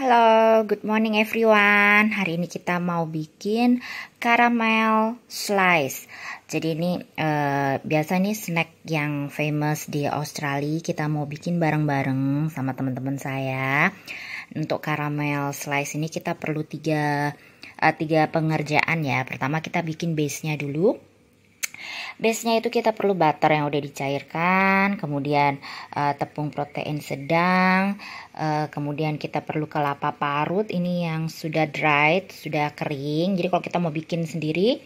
Halo, good morning everyone. Hari ini kita mau bikin caramel slice. Jadi ini eh, biasa nih snack yang famous di Australia. Kita mau bikin bareng-bareng sama teman-teman saya. Untuk caramel slice ini kita perlu tiga eh, tiga pengerjaan ya. Pertama kita bikin base nya dulu Base-nya itu kita perlu butter yang udah dicairkan, kemudian uh, tepung protein sedang, uh, kemudian kita perlu kelapa parut ini yang sudah dried, sudah kering. Jadi kalau kita mau bikin sendiri,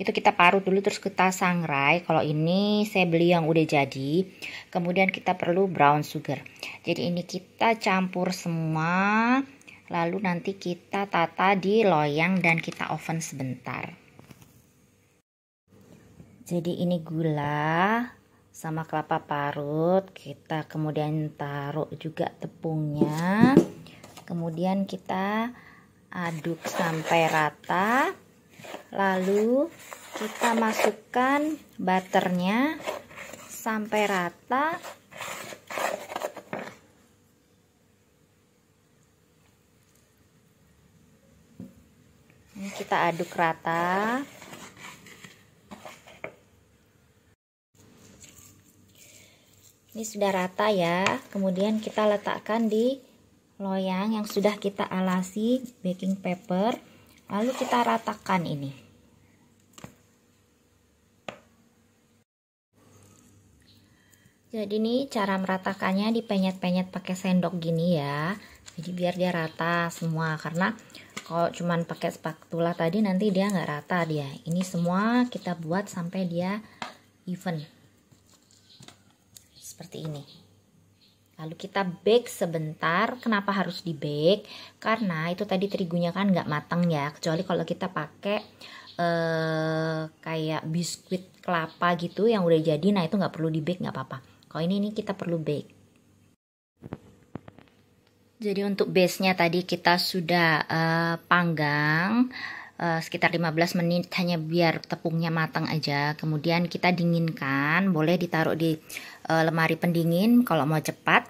itu kita parut dulu terus kita sangrai. Kalau ini saya beli yang udah jadi. Kemudian kita perlu brown sugar. Jadi ini kita campur semua lalu nanti kita tata di loyang dan kita oven sebentar. Jadi ini gula sama kelapa parut. Kita kemudian taruh juga tepungnya. Kemudian kita aduk sampai rata. Lalu kita masukkan butternya sampai rata. Ini kita aduk rata. ini sudah rata ya kemudian kita letakkan di loyang yang sudah kita alasi baking paper lalu kita ratakan ini jadi ini cara meratakannya dipenyet-penyet pakai sendok gini ya jadi biar dia rata semua karena kalau cuman pakai spatula tadi nanti dia nggak rata dia ini semua kita buat sampai dia even seperti ini. Lalu kita bake sebentar. Kenapa harus di bake? Karena itu tadi terigunya kan nggak matang ya. Kecuali kalau kita pakai uh, kayak biskuit kelapa gitu yang udah jadi. Nah itu nggak perlu di bake nggak apa-apa. Kalau ini ini kita perlu bake. Jadi untuk base-nya tadi kita sudah uh, panggang Eh, sekitar 15 menit hanya biar tepungnya matang aja. Kemudian kita dinginkan, boleh ditaruh di uh, lemari pendingin kalau mau cepat.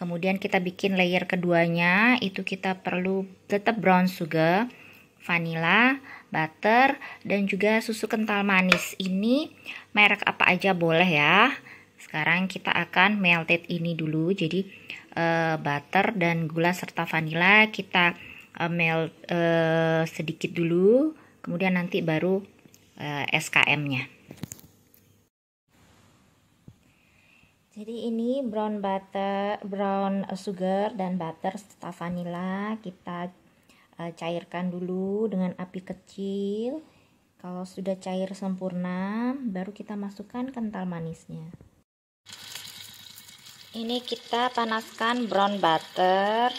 Kemudian kita bikin layer keduanya, itu kita perlu tetap brown sugar, vanilla, butter, dan juga susu kental manis. Ini merek apa aja boleh ya. Sekarang kita akan melted ini dulu, jadi uh, butter dan gula serta vanilla kita uh, melt uh, eh, sedikit dulu, kemudian nanti baru uh, eh, SKM-nya. Jadi ini brown butter, brown sugar dan butter serta vanilla kita uh, cairkan dulu dengan api kecil. Kalau sudah cair sempurna, baru kita masukkan kental manisnya. Ini kita panaskan brown butter.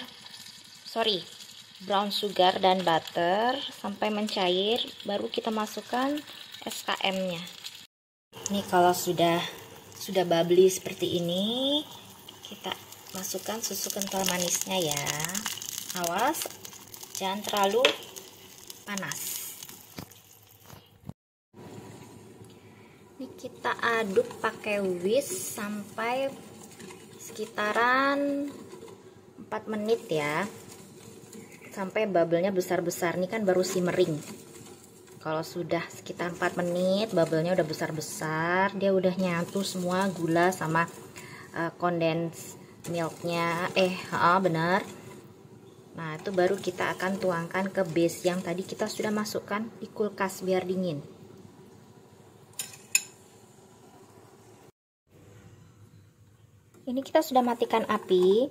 Sorry, brown sugar dan butter sampai mencair baru kita masukkan SKM nya ini kalau sudah sudah bubbly seperti ini kita masukkan susu kental manisnya ya awas jangan terlalu panas ini kita aduk pakai whisk sampai sekitaran 4 menit ya sampai bubble-nya besar-besar. Ini kan baru simmering. Kalau sudah sekitar 4 menit, bubble-nya udah besar-besar, dia udah nyatu semua gula sama uh, condensed milknya. Eh, oh, benar. Nah, itu baru kita akan tuangkan ke base yang tadi kita sudah masukkan di kulkas biar dingin. Ini kita sudah matikan api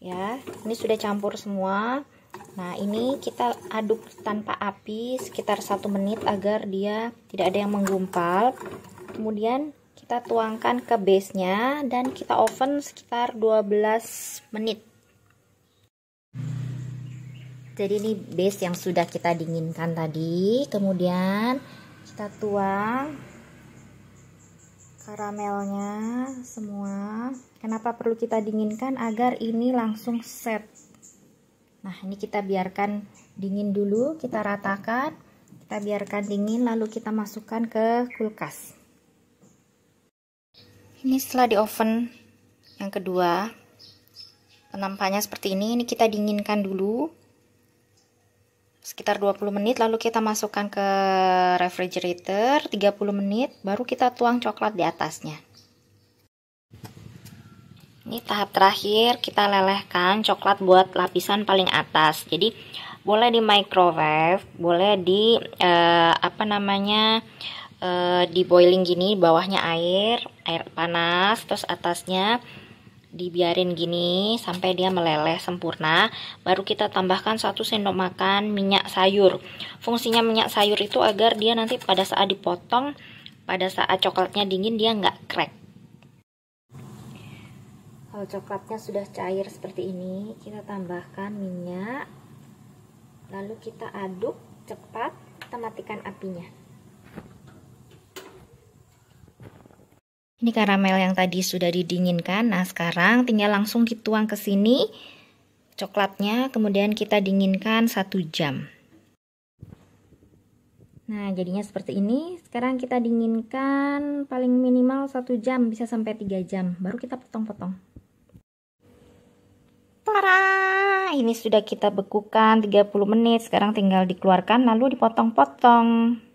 ya. Ini sudah campur semua. Nah, ini kita aduk tanpa api sekitar satu menit agar dia tidak ada yang menggumpal. Kemudian kita tuangkan ke base-nya dan kita oven sekitar 12 menit. Jadi ini base yang sudah kita dinginkan tadi. Kemudian kita tuang karamelnya semua. Kenapa perlu kita dinginkan agar ini langsung set? Nah, ini kita biarkan dingin dulu, kita ratakan, kita biarkan dingin lalu kita masukkan ke kulkas. Ini setelah di oven yang kedua, penampaknya seperti ini, ini kita dinginkan dulu sekitar 20 menit lalu kita masukkan ke refrigerator 30 menit baru kita tuang coklat di atasnya ini tahap terakhir kita lelehkan coklat buat lapisan paling atas. Jadi boleh di microwave, boleh di eh, apa namanya eh, di boiling gini, bawahnya air, air panas, terus atasnya dibiarin gini sampai dia meleleh sempurna baru kita tambahkan satu sendok makan minyak sayur fungsinya minyak sayur itu agar dia nanti pada saat dipotong pada saat coklatnya dingin dia nggak crack kalau coklatnya sudah cair seperti ini kita tambahkan minyak lalu kita aduk cepat kita matikan apinya ini karamel yang tadi sudah didinginkan nah sekarang tinggal langsung dituang ke sini coklatnya kemudian kita dinginkan satu jam Nah, jadinya seperti ini. Sekarang kita dinginkan paling minimal satu jam, bisa sampai 3 jam. Baru kita potong-potong. ini sudah kita bekukan 30 menit sekarang tinggal dikeluarkan lalu dipotong-potong